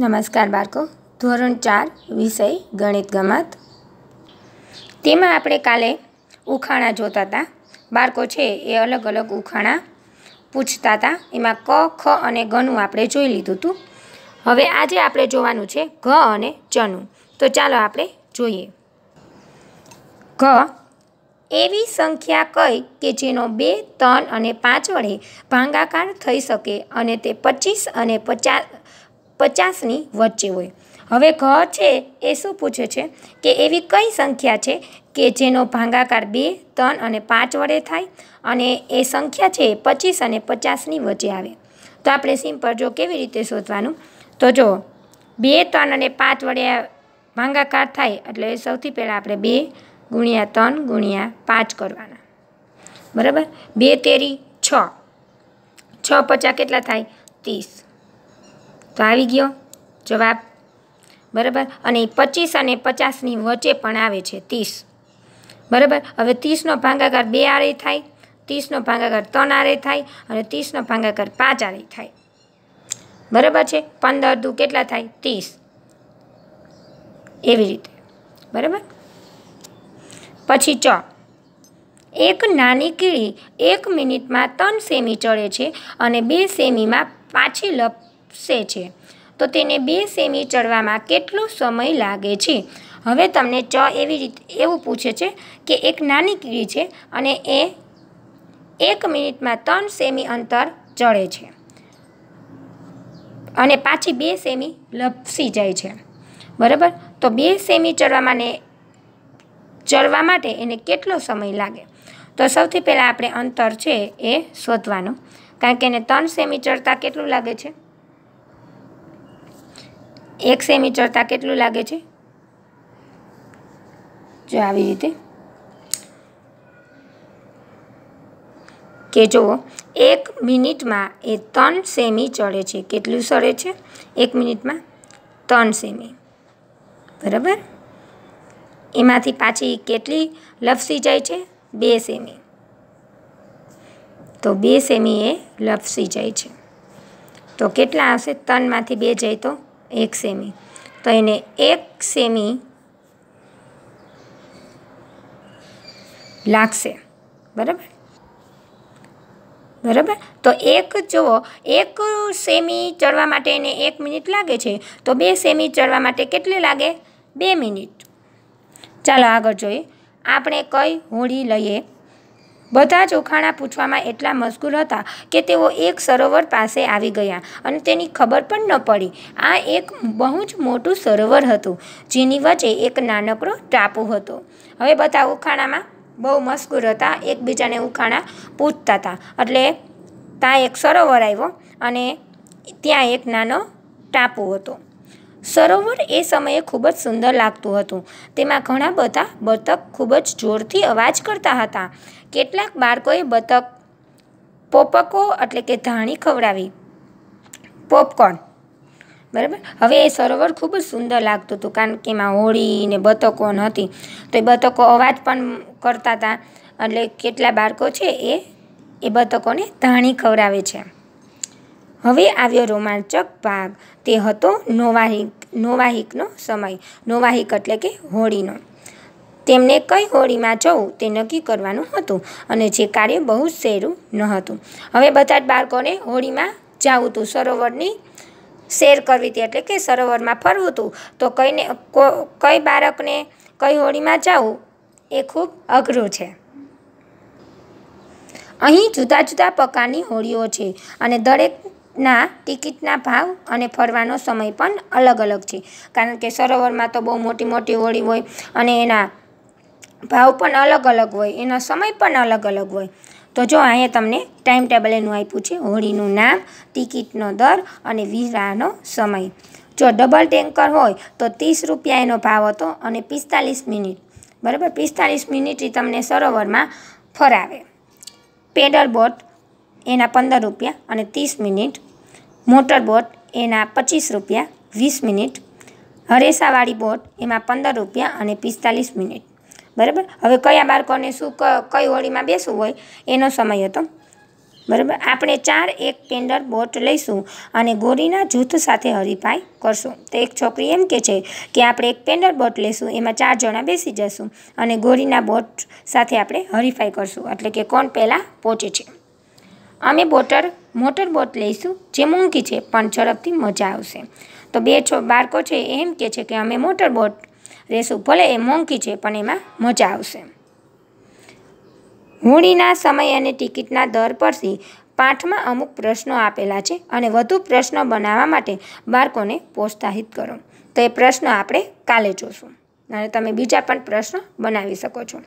નમસ્કાર બાળકો ધોરણ ચાર વિષય ગણિત ગમત તેમાં આપણે કાલે ઉખાણા જોતા હતા બાળકો છે એ અલગ અલગ ઉખાણા પૂછતા હતા એમાં ક ખ અને ગનું આપણે જોઈ લીધું હતું હવે આજે આપણે જોવાનું છે ઘ અને ચનું તો ચાલો આપણે જોઈએ ઘ એવી સંખ્યા કઈ કે જેનો બે ત્રણ અને પાંચ વડે ભાંગાકાર થઈ શકે અને તે પચીસ અને પચાસ પચાસની વચ્ચે હોય હવે ઘ છે એ શું પૂછે છે કે એવી કઈ સંખ્યા છે કે જેનો ભાંગાકાર બે ત્રણ અને પાંચ વડે થાય અને એ સંખ્યા છે પચીસ અને પચાસની વચ્ચે આવે તો આપણે સિમ્પલ જો કેવી રીતે શોધવાનું તો જો બે ત્રણ અને પાંચ વડે ભાંગાકાર થાય એટલે સૌથી પહેલાં આપણે બે ગુણ્યા ત્રણ ગુણ્યા પાંચ કરવાના બરાબર બે તેરી છ છ પચાસ કેટલા થાય ત્રીસ તો આવી ગયો જવાબ બરાબર અને પચીસ અને પચાસની વચ્ચે પણ આવે છે ત્રીસ બરાબર હવે ત્રીસનો ભાંગાકાર બે આરે થાય ત્રીસનો ભાંગાકાર ત્રણ આરે થાય અને ત્રીસનો ભાંગાકાર પાંચ આરે થાય બરાબર છે પંદર દુ કેટલા થાય ત્રીસ એવી રીતે બરાબર પછી ચ એક નાની કીડી એક મિનિટમાં ત્રણ સેમી ચડે છે અને બે સેમીમાં પાછી લપ આપશે છે તો તેને બે સેમી ચડવામાં કેટલો સમય લાગે છે હવે તમને ચ એવી રીતે એવું પૂછે છે કે એક નાની કીડી છે અને એ એક મિનિટમાં ત્રણ સેમી અંતર ચડે છે અને પાછી બે સેમી લપસી જાય છે બરાબર તો બે સેમી ચડવામાંને ચડવા માટે એને કેટલો સમય લાગે તો સૌથી પહેલાં આપણે અંતર છે એ શોધવાનું કારણ કે એને ત્રણ સેમી ચડતા કેટલું લાગે છે એક સેમી ચડતા કેટલું લાગે છે જો આવી રીતે કે જો એક મિનિટમાં એ ત્રણ સેમી ચડે છે કેટલું સડે છે એક મિનિટમાં ત્રણ સેમી બરાબર એમાંથી પાછી કેટલી લપસી જાય છે બે સેમી તો બે સેમી એ લપસી જાય છે તો કેટલા આવશે ત્રણમાંથી બે જાય તો એક સેમી તો એને એક સેમી લાગશે બરાબર બરાબર તો એક જુઓ એક સેમી ચડવા માટે એને એક મિનિટ લાગે છે તો બે સેમી ચડવા માટે કેટલી લાગે બે મિનિટ ચાલો આગળ જોઈએ આપણે કઈ હોળી લઈએ બધા જ ઓખાણા પૂછવામાં એટલા મશગુલ હતા કે તેઓ એક સરોવર પાસે આવી ગયા અને તેની ખબર પણ ન પડી આ એક બહુ જ મોટું સરોવર હતું જેની વચ્ચે એક નાનકડો ટાપુ હતો હવે બધા ઉખાણામાં બહુ મશગુર હતા એકબીજાને ઉખાણા પૂછતા હતા એટલે ત્યાં એક સરોવર આવ્યો અને ત્યાં એક નાનો ટાપુ હતો સરોવર એ સમયે ખૂબ જ સુંદર લાગતું હતું તેમાં ઘણા બધા બતક ખૂબ જ જોરથી અવાજ કરતા હતા કેટલાક બાળકોએ બતક પોપકો એટલે કે ધાણી ખવડાવી પોપકોર્ન બરાબર હવે એ સરોવર ખૂબ જ સુંદર લાગતું હતું કારણ કે એમાં હોળી ને બતકો હતી તો એ બતકો અવાજ પણ કરતા હતા એટલે કેટલા બાળકો છે એ એ બતકોને ધાણી ખવડાવે છે હવે આવ્યો રોમાંચક ભાગ તે હતો નોવાહિક નોવાહિકનો સમય નોવાહિક એટલે કે હોળીનો તેમને કઈ હોળીમાં જવું તે નક્કી કરવાનું હતું અને જે કાર્ય બહુ જ સહેલું ન હતું હવે બધા જ બાળકોને હોળીમાં જવું હતું સરોવરની શેર કરવી હતી એટલે કે સરોવરમાં ફરવું હતું તો કઈને કઈ બાળકને કઈ હોળીમાં જવું એ ખૂબ અઘરું છે અહીં જુદા જુદા પ્રકારની હોળીઓ છે અને દરેક ના ટિકિટના ભાવ અને ફરવાનો સમય પણ અલગ અલગ છે કારણ કે સરોવરમાં તો બહુ મોટી મોટી હોળી હોય અને એના ભાવ પણ અલગ અલગ હોય એનો સમય પણ અલગ અલગ હોય તો જો અહીંયા તમને ટાઈમ ટેબલ એનું આપ્યું છે હોળીનું નામ ટિકિટનો દર અને વિરાનો સમય જો ડબલ ટેન્કર હોય તો ત્રીસ રૂપિયા એનો ભાવ હતો અને પિસ્તાલીસ મિનિટ બરાબર પિસ્તાલીસ મિનિટ એ તમને સરોવરમાં ફરાવે પેડલ બોટ એના પંદર રૂપિયા અને ત્રીસ મિનિટ મોટર બોટ એના પચીસ રૂપિયા વીસ મિનિટ હરેસાવાળી બોટ એમાં પંદર રૂપિયા અને પિસ્તાલીસ મિનિટ બરાબર હવે કયા બાળકોને શું કઈ હોળીમાં બેસવું હોય એનો સમય હતો બરાબર આપણે ચાર એક પેન્ડર બોટ લઈશું અને ગોરીના જૂથ સાથે હરીફાઈ કરશું તો એક છોકરી એમ કે છે કે આપણે એક પેન્ડર બોટ લઈશું એમાં ચાર જણા બેસી જશું અને ગોરીના બોટ સાથે આપણે હરીફાઈ કરશું એટલે કે કોણ પહેલાં પહોંચે છે અમે બોટર મોટર બોટ લઈશું જે મોંઘી છે પણ ઝડપથી મજા આવશે તો બે છો બાળકો છે એમ કહે છે કે અમે મોટર બોટ લેશું ભલે એ મોંઘી છે પણ એમાં મજા આવશે હોળીના સમય અને ટિકિટના દર પરથી પાઠમાં અમુક પ્રશ્નો આપેલા છે અને વધુ પ્રશ્નો બનાવવા માટે બાળકોને પ્રોત્સાહિત કરો તો એ પ્રશ્નો આપણે કાલે જોશું અને તમે બીજા પણ પ્રશ્નો બનાવી શકો છો